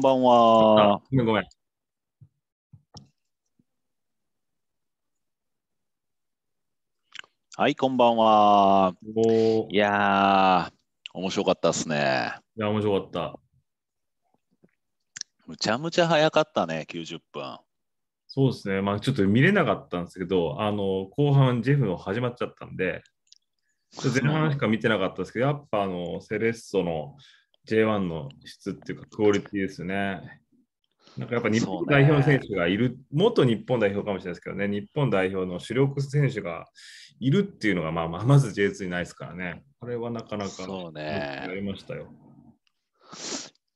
こんばんは。ごめんはい、こんばんは。いや面白かったですね。いや、面白かった。むちゃむちゃ早かったね、90分。そうですね、まあちょっと見れなかったんですけど、あの後半、ジェフの始まっちゃったんで、前半しか見てなかったですけど、やっぱあのセレッソの J1 の質っていうか、クオリティですね。なんかやっぱ日本代表の選手がいる、ね、元日本代表かもしれないですけどね、日本代表の主力選手がいるっていうのが、まあ、まあまず J2 にないですからね、これはなかなか、そうね、やりましたよ。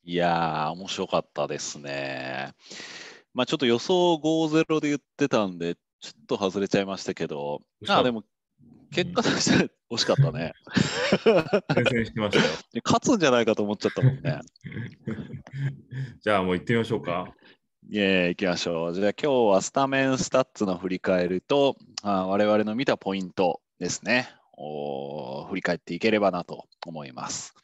いやー、面白かったですね。まあ、ちょっと予想5-0で言ってたんで、ちょっと外れちゃいましたけど、あでも結果として惜しかったね。勝つんじゃないかと思っちゃったもんね。じゃあもう行ってみましょうか。いえ、行きましょう。じゃあ今日はスタメンスタッツの振り返りと、あ我々の見たポイントですねお、振り返っていければなと思います。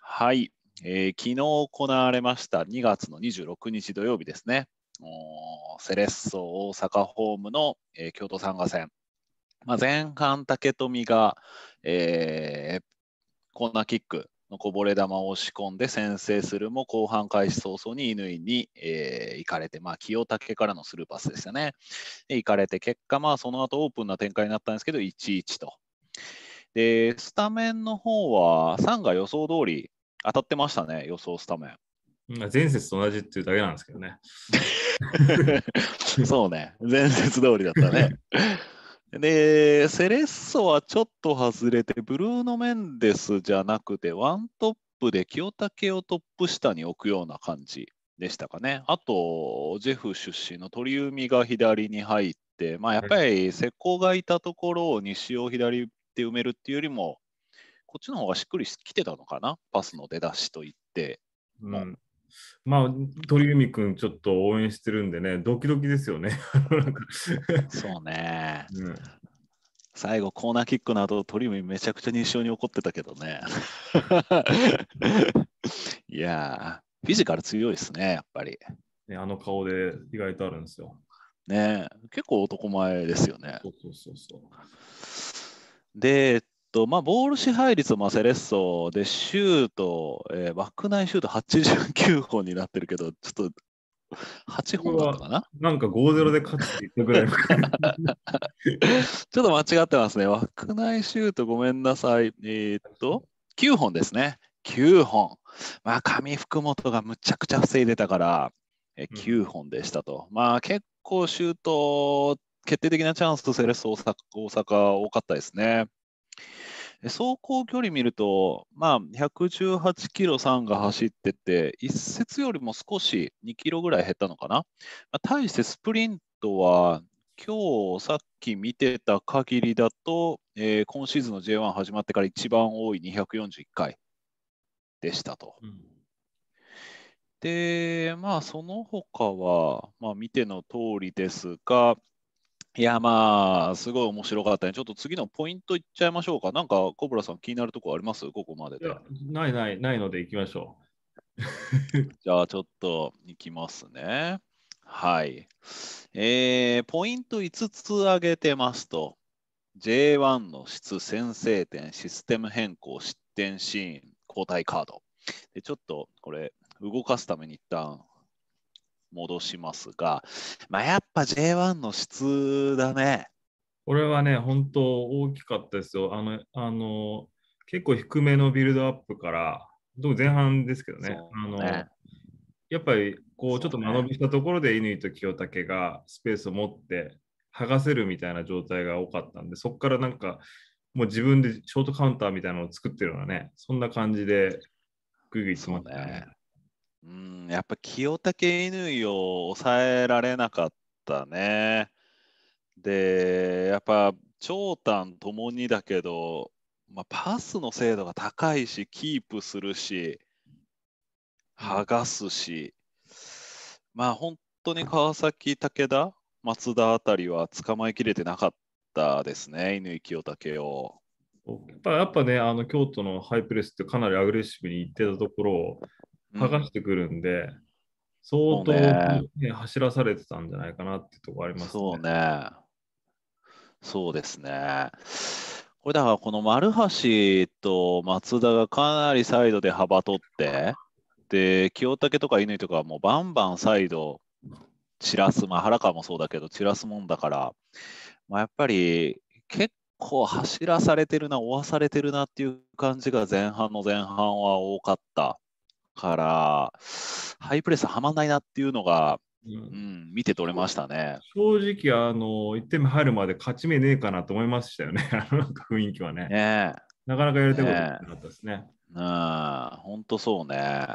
はい、えー、昨日行われました2月の26日土曜日ですね。セレッソ大阪ホームの、えー、京都参賀戦まあ、前半、竹富が、えー、コーナーキックのこぼれ球を押し込んで先制するも後半開始早々に乾に、えー、行かれて、まあ、清武からのスルーパスでしたね。で行かれて結果、まあ、その後オープンな展開になったんですけど1-1と。でスタメンの方は3が予想通り当たってましたね予想スタメン。前節と同じっていうだけなんですけどね。そうね、前節通りだったね。で、セレッソはちょっと外れて、ブルーノ・メンデスじゃなくて、ワントップで清武をトップ下に置くような感じでしたかね。あと、ジェフ出身の鳥海が左に入って、まあ、やっぱり石膏がいたところを西を左って埋めるっていうよりも、こっちの方がしっくりきてたのかな、パスの出だしといって。うん、まあ、鳥海君、ちょっと応援してるんでね、ドキドキですよね。そうね、うん、最後、コーナーキックの後、鳥海めちゃくちゃ印象に怒ってたけどね。いやフィジカル強いですね、やっぱり。ね、あの顔で意外とあるんですよ。ね結構男前ですよね。そうそうそうそうで、とまあ、ボール支配率もセレッソでシュート、えー、枠内シュート89本になってるけど、ちょっと8本だったかななんか5-0で勝つって言ったぐらい ちょっと間違ってますね。枠内シュートごめんなさい。えー、っと、9本ですね。9本。まあ、上福本がむちゃくちゃ防いでたから、え9本でしたと。うん、まあ、結構シュート、決定的なチャンスとセレッソ大阪多かったですね。走行距離見ると、まあ、118キロ3が走ってて、一節よりも少し2キロぐらい減ったのかな。まあ、対してスプリントは、今日さっき見てた限りだと、えー、今シーズンの J1 始まってから一番多い241回でしたと。うん、で、まあ、その他は、まあ、見ての通りですが、いや、まあ、すごい面白かったね。ちょっと次のポイントいっちゃいましょうか。なんか、コブラさん気になるとこありますここまでで。ないない、ないのでいきましょう。じゃあ、ちょっといきますね。はい。えー、ポイント5つ挙げてますと、J1 の質、先制点、システム変更、失点シーン、交代カード。でちょっとこれ、動かすために一旦戻しますが、まあ、やっぱ J1 の質だね。これはね、本当大きかったですよ。あの、あの結構低めのビルドアップから、でも前半ですけどね、ねあのやっぱりこうちょっと間延びしたところで乾と清武がスペースを持って剥がせるみたいな状態が多かったんで、そこからなんかもう自分でショートカウンターみたいなのを作ってるようなね、そんな感じでグイグイ詰まったね、うん、やっぱ清武乾を抑えられなかったね。で、やっぱ長短ともにだけど、まあ、パスの精度が高いし、キープするし、剥がすし、まあ本当に川崎、武田、松田あたりは捕まえきれてなかったですね、乾清武を。やっぱやっぱね、あの京都のハイプレスってかなりアグレッシブにいってたところを、剥がしてくるんで、相当、ね、走らされてたんじゃないかなってとこありますね。そうね。そうですね。これだからこの丸橋と松田がかなりサイドで幅取って、で、清武とか乾とかもうバンバンサイド散らす、まあ、原川もそうだけど散らすもんだから、まあ、やっぱり結構走らされてるな、追わされてるなっていう感じが前半の前半は多かったから、ハイプレスはまんないなっていうのが、うん、うん、見て取れましたね。正直、あの、1点目入るまで勝ち目ねえかなと思いましたよね、あ の雰囲気はね。ねなかなかやりたいことなかったですね。ねうん、本当そうね。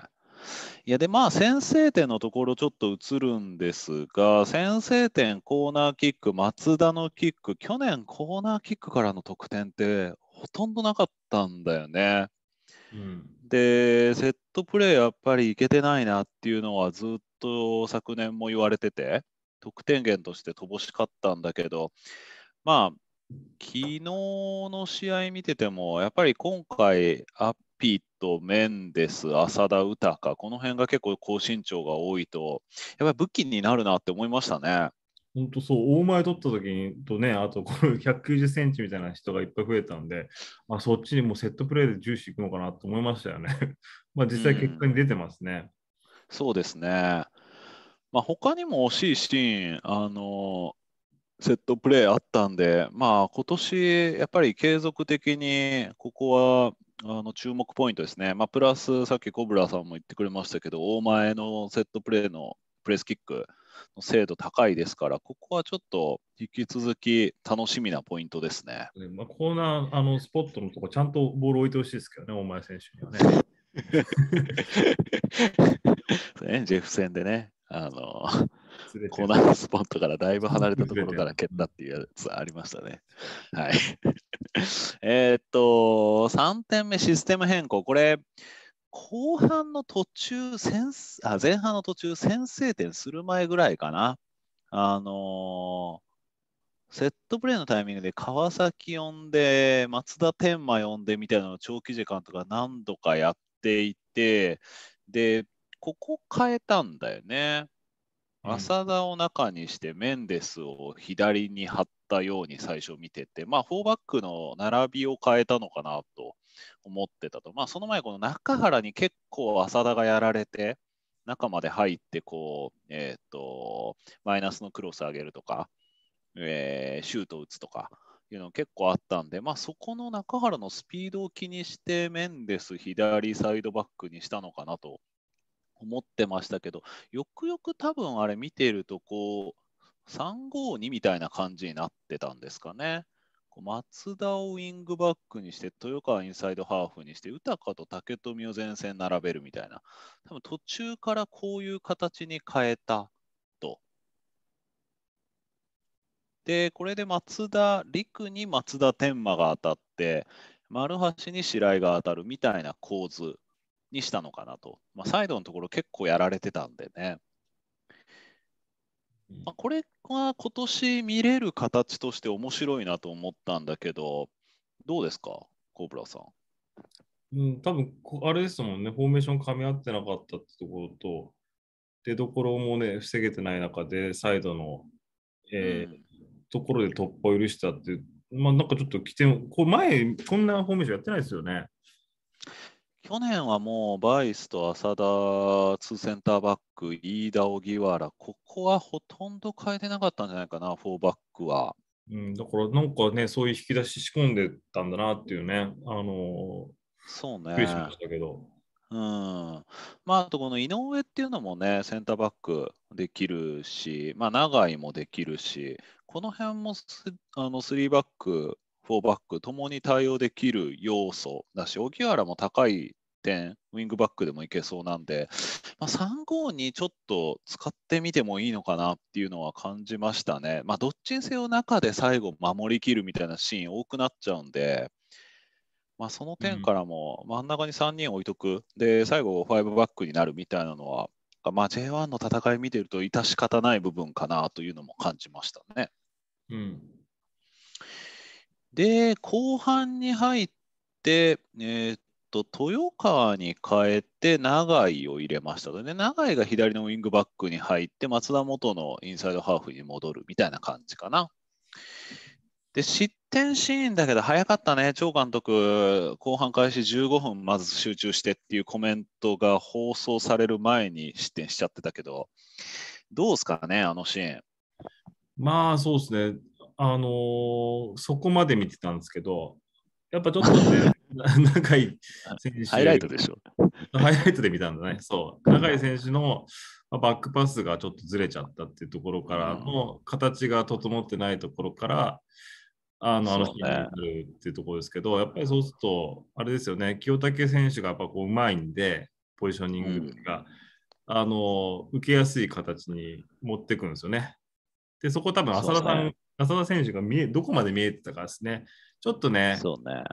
いやでまあ先制点のところちょっと映るんですが先制点コーナーキック松田のキック去年コーナーキックからの得点ってほとんどなかったんだよね。うん、で、セットプレーやっぱりいけてないなっていうのはずっと昨年も言われてて、得点源として乏しかったんだけど、まあ、昨日の試合見てても、やっぱり今回、アッピーとメンデス、浅田豊か、この辺が結構高身長が多いと、やっぱり武器になるなって思いましたね。本当そう、大前取った時にとね、あとこの190 センチみたいな人がいっぱい増えたんで、あそっちにもセットプレーで重視いくのかなと思いましたよね。まあ実際結果に出てますね。うん、そうですね。まあ、他にも惜しいシーン、あのセットプレーあったんで、まあ今年やっぱり継続的にここはあの注目ポイントですね。まあ、プラスさっきコブラさんも言ってくれましたけど、大前のセットプレーのプレスキック。の精度高いですから、ここはちょっと引き続き楽しみなポイントですね。まあ、コーナーあのスポットのとこ、ちゃんとボール置いてほしいですけどね、大前選手にはね。ねジェフ戦でね、あのコーナースポットからだいぶ離れたところから蹴ったっていうやつありましたね。はい。えっと、3点目、システム変更。これ、後半の途中先あ、前半の途中、先制点する前ぐらいかな。あのー、セットプレーのタイミングで川崎呼んで、松田天馬呼んでみたいなのを長期時間とか何度かやっていて、で、ここ変えたんだよね。浅田を中にしてメンデスを左に張ったように最初見てて、まあ、4バックの並びを変えたのかなと思ってたと。まあ、その前、この中原に結構浅田がやられて、中まで入って、こう、えー、と、マイナスのクロス上げるとか、えー、シュート打つとかいうの結構あったんで、まあ、そこの中原のスピードを気にして、メンデス左サイドバックにしたのかなと思ってましたけど、よくよく多分あれ見てると、こう、352みたいな感じになってたんですかね。松田をウィングバックにして、豊川インサイドハーフにして、豊かと竹富を前線並べるみたいな、多分途中からこういう形に変えたと。で、これで松田陸に松田天馬が当たって、丸橋に白井が当たるみたいな構図にしたのかなと。まあ、サイドのところ結構やられてたんでね。まあ、これが今年見れる形として面白いなと思ったんだけど、どうですか、コブラさん。うん、多分あれですもんね、フォーメーション噛み合ってなかったってところと、出どころもね、防げてない中で、サイドの、えー、うん、ところで突破を許したっていう、まあ、なんかちょっと起点を、こう前、こんなフォーメーションやってないですよね。去年はもうバイスと浅田、2センターバック、飯田、荻原、ここはほとんど変えてなかったんじゃないかな、4バックは。うん、だからなんかね、そういう引き出し仕込んでたんだなっていうね、あのそうね。しましたけど。うん、まあ、あとこの井上っていうのもね、センターバックできるし、まあ、長井もできるし、この辺もスあの3バック、4バックともに対応できる要素だし、荻原も高い点、ウィングバックでもいけそうなんで、まあ、3 5にちょっと使ってみてもいいのかなっていうのは感じましたね。まあ、どっちにせよ中で最後守りきるみたいなシーン多くなっちゃうんで、まあ、その点からも真ん中に3人置いとく、うん、で最後5バックになるみたいなのは、まあ、J1 の戦い見てると致し方ない部分かなというのも感じましたね。うん、で後半に入って、えー、と、豊川に変えて永井を入れましたで、永井が左のウィングバックに入って、松田元のインサイドハーフに戻るみたいな感じかな。で、失点シーンだけど早かったね、張監督、後半開始15分まず集中してっていうコメントが放送される前に失点しちゃってたけど、どうですかね、あのシーン。まあそうですね、あのー、そこまで見てたんですけど、やっぱちょっと、ね、長い選手。ハイライトでしょ。ハイライトで見たんだね。そう。長い選手のバックパスがちょっとずれちゃったっていうところからの、形が整ってないところから、あの、あのシーンっていうところですけど、やっぱりそうすると、あれですよね、清武選手がやっぱこう、うまいんで、ポジショニングが、うん、あの、受けやすい形に持ってくんですよね。で、そこ多分浅田さん、ね、浅田選手が見えどこまで見えてたかですね、ちょっとね、そうね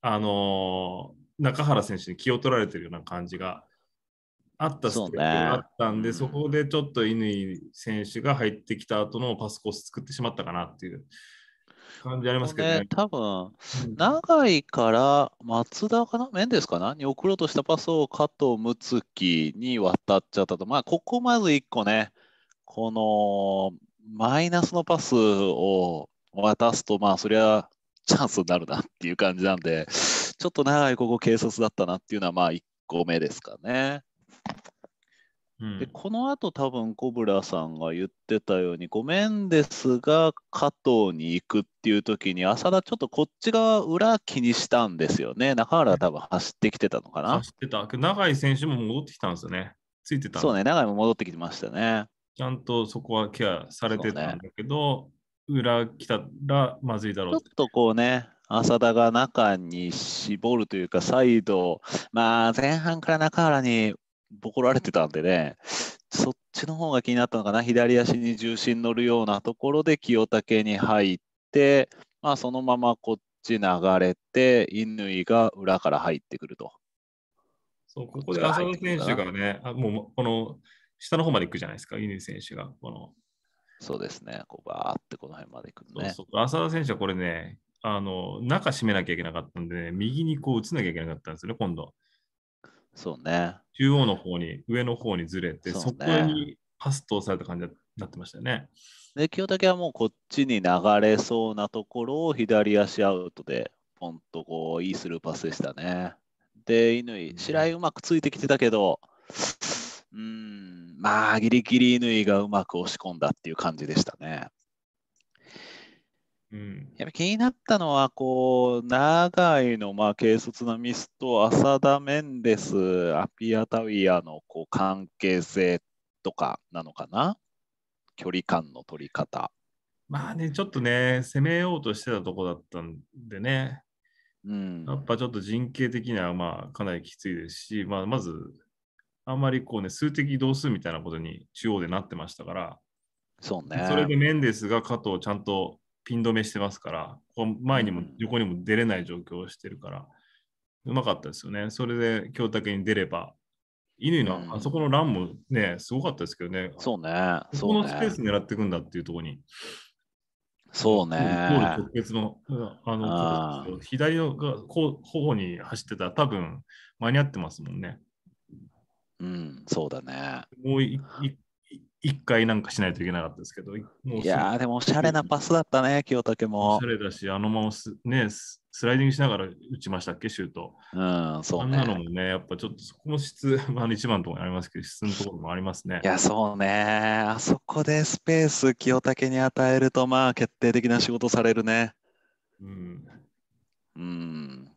あのー、中原選手に気を取られてるような感じがあったスがあったんで、そ、ね,、こでちょっと乾選手が入ってきた後のパスコース作ってしまったかなっていう感じありますけどね。ね多分、長井から松田かな、メンデスかなに送ろうとしたパスを加藤睦月に渡っちゃったと、まあ、ここまず1個ね、このマイナスのパスを渡すと、まあ、そりゃチャンスになるなっていう感じなんで、ちょっと長いここ警察だったなっていうのは、まあ、1個目ですかね。でこのあと多分コブラさんが言ってたようにごめんですが加藤に行くっていう時に浅田ちょっとこっち側裏気にしたんですよね中原多分走ってきてたのかな走ってた永井選手も戻ってきたんですよねついてたそうね永井も戻ってきましたねちゃんとそこはケアされてたんだけど、ね、裏来たらまずいだろう。ちょっとこうね、浅田が中に絞るというか、サイド、まあ前半から中原にボコられてたんでね、そっちの方が気になったのかな、左足に重心乗るようなところで清武に入って、まあ、そのままこっち流れて、乾が裏から入ってくると。そう、ここで浅田選手がね、あもうこの下の方まで行くじゃないですか、乾選手が。このそうですね、こうバーってこの辺まで行くね。そうそう浅田選手はこれね、あの中締めなきゃいけなかったんで、ね、右にこう打つなきゃいけなかったんですよね、今度。そうね。中央の方に、上の方にずれて、そ,、こにパス通された感じになってましたよね。で、清武はもうこっちに流れそうなところを左足アウトで、ポンとこう、いいスルーパスでしたね。で、乾、白井うまくついてきてたけど、うんまあギリギリ縫いがうまく押し込んだっていう感じでしたね。うん、やっぱ気になったのはこう長いのまあ軽率なミスと浅田メンデスアピアタウィアのこう関係性とかなのかな距離感の取り方。まあねちょっとね攻めようとしてたとこだったんでね、うん、やっぱちょっと人形的にはまあかなりきついですし、まあ、まずあんまりこうね、数的同数みたいなことに中央でなってましたから、そうね。それでメンデスが加藤をちゃんとピン止めしてますから、ここ前にも横にも出れない状況をしてるから、うまかったですよね。それで京竹に出れば、乾の、あそこのランもね、すごかったですけどね。そうね。そこのスペース狙っていくんだっていうところに。そうね。ゴール直結の、あの、あ左の方に走ってたら多分間に合ってますもんね。うん、そうだね。もう一回なんかしないといけなかったですけど、いやでもおしゃれなパスだったね、清武も。おしゃれだし、あのままス,、ね、スライディングしながら打ちましたっけ、シュート。うん、そうね。あんなのもね、やっぱちょっとそこも質、まあ、一番ところありますけど、質のところもありますね。いや、そうね。あそこでスペース、清武に与えると、まあ、決定的な仕事されるね。うん。うん、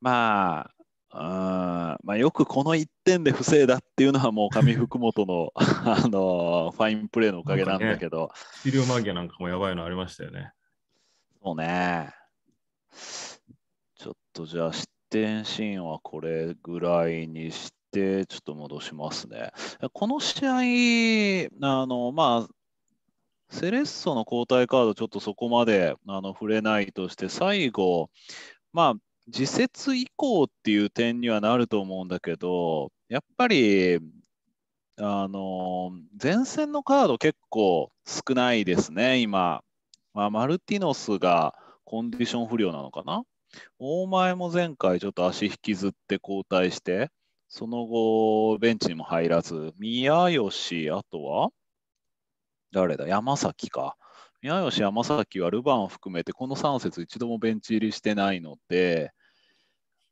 まあ、あまあ、よくこの1点で防いだっていうのはもう上福本の あのファインプレーのおかげなんだけど。治療、間際なんかもやばいのありましたよね。そうね。ちょっとじゃあ失点シーンはこれぐらいにして、ちょっと戻しますね。この試合、あのまあ、セレッソの交代カード、ちょっとそこまであの触れないとして、最後、まあ、自節以降っていう点にはなると思うんだけど、やっぱり、あの、前線のカード結構少ないですね、今。まあ、マルティノスがコンディション不良なのかな大前も前回ちょっと足引きずって交代して、その後、ベンチにも入らず、宮吉、あとは誰だ山崎か。宮吉、山崎はルヴァンを含めてこの3節一度もベンチ入りしてないので、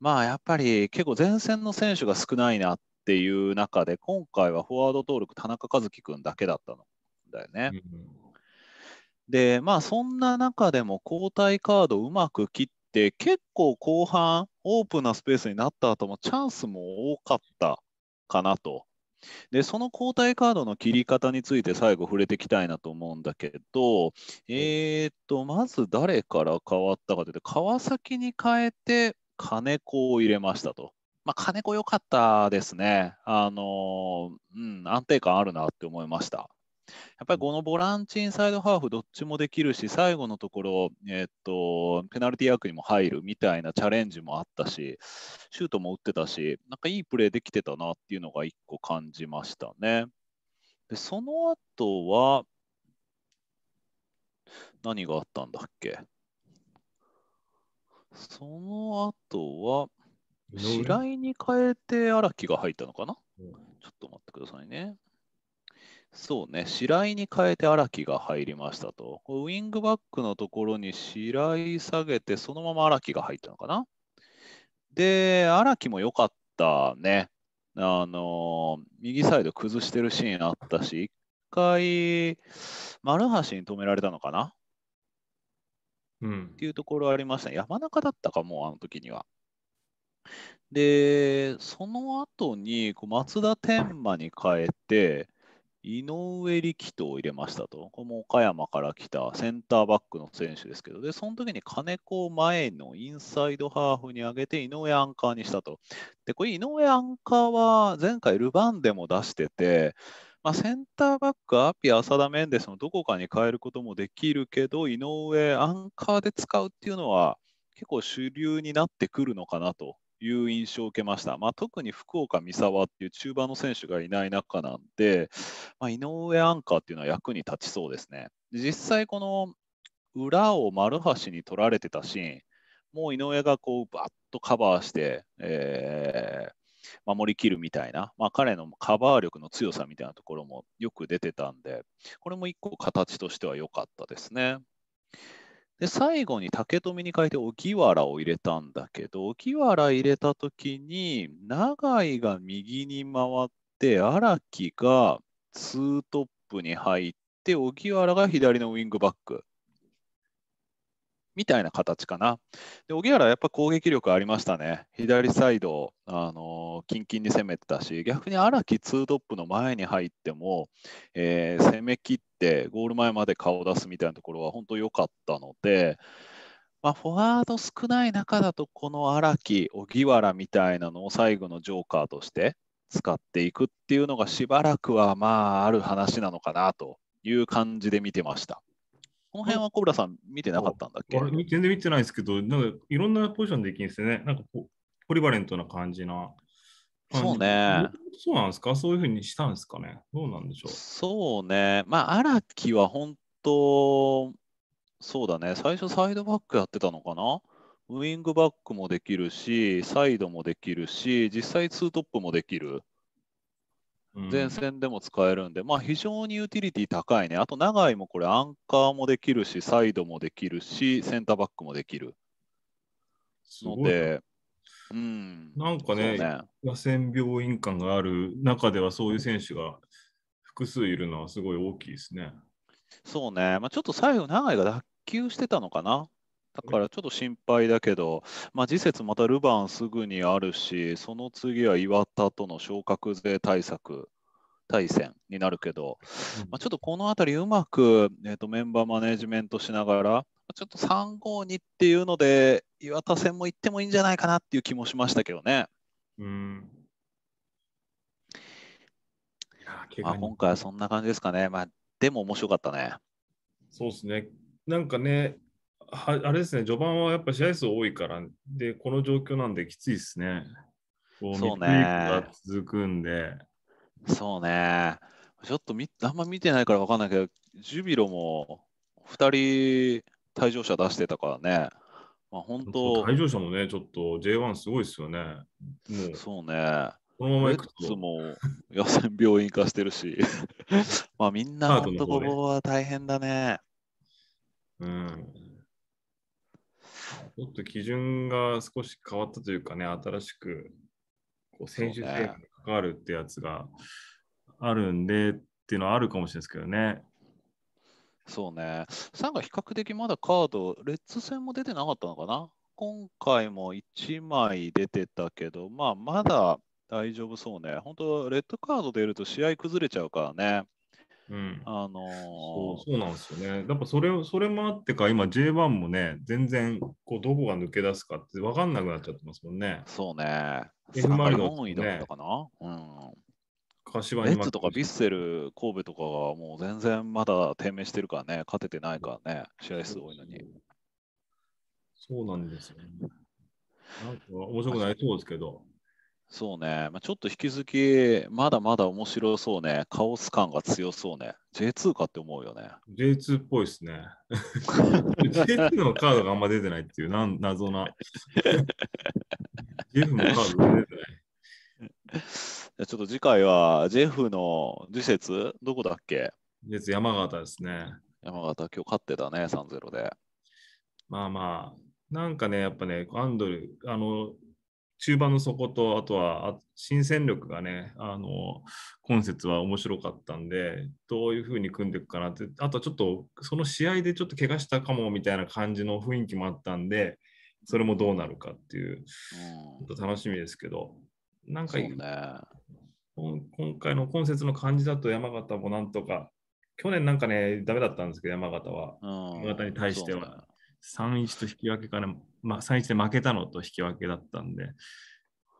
まあやっぱり結構前線の選手が少ないなっていう中で、今回はフォワード登録、田中和樹君だけだったんだよね。うん、で、まあそんな中でも交代カードうまく切って、結構後半、オープンなスペースになった後もチャンスも多かったかなと。でその交代カードの切り方について最後触れていきたいなと思うんだけど、えーとまず誰から変わったかというと川崎に変えて金子を入れましたと。まあ、金子良かったですね。あの、うん、安定感あるなって思いました。やっぱりこのボランチ、インサイドハーフ、どっちもできるし、最後のところ、えっと、ペナルティー役にも入るみたいなチャレンジもあったし、シュートも打ってたし、なんかいいプレーできてたなっていうのが1個感じましたね。で、その後は、何があったんだっけその後は、白井に変えて荒木が入ったのかな、うん、ちょっと待ってくださいね。そうね、白井に変えて荒木が入りましたと。ウィングバックのところに白井下げて、そのまま荒木が入ったのかなで、荒木も良かったね。あの、右サイド崩してるシーンあったし、一回、丸橋に止められたのかなっていうところありましたね。山中だったかも、あの時には。で、その後に松田天馬に変えて、井上力人を入れましたと。これも岡山から来たセンターバックの選手ですけど、で、その時に金子を前のインサイドハーフに上げて、井上アンカーにしたと。で、これ井上アンカーは前回ルヴァンでも出してて、まあ、センターバック、アピア、浅田メンデスのどこかに変えることもできるけど、井上、アンカーで使うっていうのは、結構主流になってくるのかなという印象を受けました。まあ、特に福岡三沢っていう中盤の選手がいない中なんで、まあ、井上アンカーっていうのは役に立ちそうですね。実際、この裏を丸橋に取られてたシーン、もう井上がこうバッとカバーして、えー、守りきるみたいな、まあ、彼のカバー力の強さみたいなところもよく出てたんで、これも一個形としては良かったですね。で最後に竹富に変えて荻原を入れたんだけど荻原入れた時に永井が右に回って荒木がツートップに入って荻原が左のウィングバックみたいな形かな。で、荻原はやっぱ攻撃力ありましたね。左サイド、あのー、キンキンに攻めてたし、逆に荒木ツートップの前に入っても、えー、攻め切ってゴール前まで顔を出すみたいなところは本当良かったので、まあ、フォワード少ない中だと、この荒木、荻原みたいなのを最後のジョーカーとして使っていくっていうのがしばらくはまあある話なのかなという感じで見てました。この辺は小倉さん見てなかったんだっけ全然見てないですけど、なんかいろんなポジションできるんですよね。なんかポリバレントな感じな。そうね。そうなんですかそういうふうにしたんですかねどうなんでしょうそうね。まあ、荒木は本当、そうだね。最初サイドバックやってたのかなウイングバックもできるし、サイドもできるし、実際ツートップもできる。前線でも使えるんで、まあ、非常にユーティリティ高いね。あと、長井もこれ、アンカーもできるし、サイドもできるし、センターバックもできるので、うん、なんかね、ね野戦病院感がある中では、そういう選手が複数いるのはすごい大きいですね。そうね、まあ、ちょっと最後、長井が脱臼してたのかな。だからちょっと心配だけど、まあ、次節またルヴァンすぐにあるし、その次は岩田との昇格税対策対戦になるけど、まあ、ちょっとこの辺りうまく、えーと、とメンバーマネジメントしながら、ちょっと352っていうので、岩田戦も行ってもいいんじゃないかなっていう気もしましたけどね。うんまあ、今回はそんな感じですかね。まあ、でも面白かったね。そうですね。なんかね、あれですね、序盤はやっぱ試合数多いから、で、この状況なんできついですね。うそうね。続くんで。そうね。ちょっとみあんま見てないから分かんないけど、ジュビロも2人退場者出してたからね。まあ、本当退場者もね、ちょっと J1 すごいですよね。もうそうね。このままいくつも予選病院化してるし、まあみんな本当ここは大変だね。うん。ちょっと基準が少し変わったというかね、新しくこう選手制が関わるってやつがあるんで、っていうのはあるかもしれないですけどね。そうね。3が比較的まだカード、レッツ戦も出てなかったのかな今回も1枚出てたけど、まあ、まだ大丈夫そうね。本当レッドカード出ると試合崩れちゃうからね。うん、あのー、そうそうなんですよね。やっぱそれそれもあってか、今 J1 もね、全然こうどこが抜け出すかって分かんなくなっちゃってますもんね。そうね。F マリノ、ね、だな。うん。柏レッツとかヴィッセル、神戸とかはもう全然まだ低迷してるからね、勝ててないからね、試合数多いのに。そうなんですよね。なんか面白くないそうですけど。そうね、まあ、ちょっと引き続き、まだまだ面白そうね。カオス感が強そうね。J2 かって思うよね。J2 っぽいですね。J2 のカードがあんま出てないっていう、なん謎な。ジェフのカード出てない。ちょっと次回は、ジェフの次節、どこだっけ節山形ですね。山形、今日勝ってたね、3-0で。まあまあ、なんかね、やっぱね、アンドル、あの、中盤の底と、あとは新戦力がね、あの、今節は面白かったんで、どういうふうに組んでいくかなって、あとちょっと、その試合でちょっと怪我したかもみたいな感じの雰囲気もあったんで、それもどうなるかっていう、うん、楽しみですけど、なんか、ね、今回の今節の感じだと山形もなんとか、去年なんかね、ダメだったんですけど、山形は。うん、山形に対しては。3-1と引き分けかね、まあ、3-1で負けたのと引き分けだったんで、ま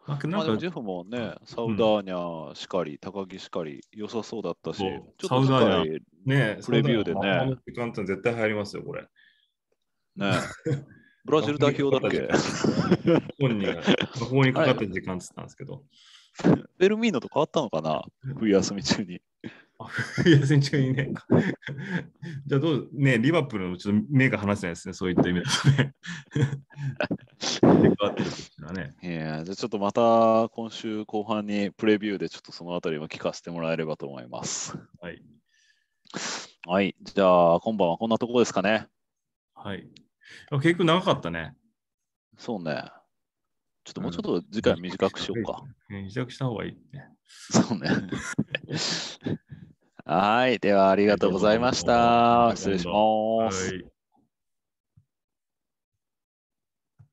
あ、なんか、まあ、ジェフもね、サウダーニャしかり、うん、高木しかり、良さそうだったし、サウダーニャ、ね、プレビューでね。簡単絶対入りますよ、これ。ねブラジル代表だっけ本人が、魔法にかかってる時間って言ったんですけど。ベルミーノと変わったのかな冬休み中に。休み中にね。じゃあどう、ね、リバプールのちょっと目が離せないですね、そういった意味です ね。いやじゃあちょっとまた今週後半にプレビューでちょっとそのあたりも聞かせてもらえればと思います。はい。はい、じゃあ今晩はこんなところですかね。はい。結局長かったね。そうね。ちょっともうちょっと時間短くしようか。短くした方がいいね。そうね。はい。では、ありがとうございました。失礼します。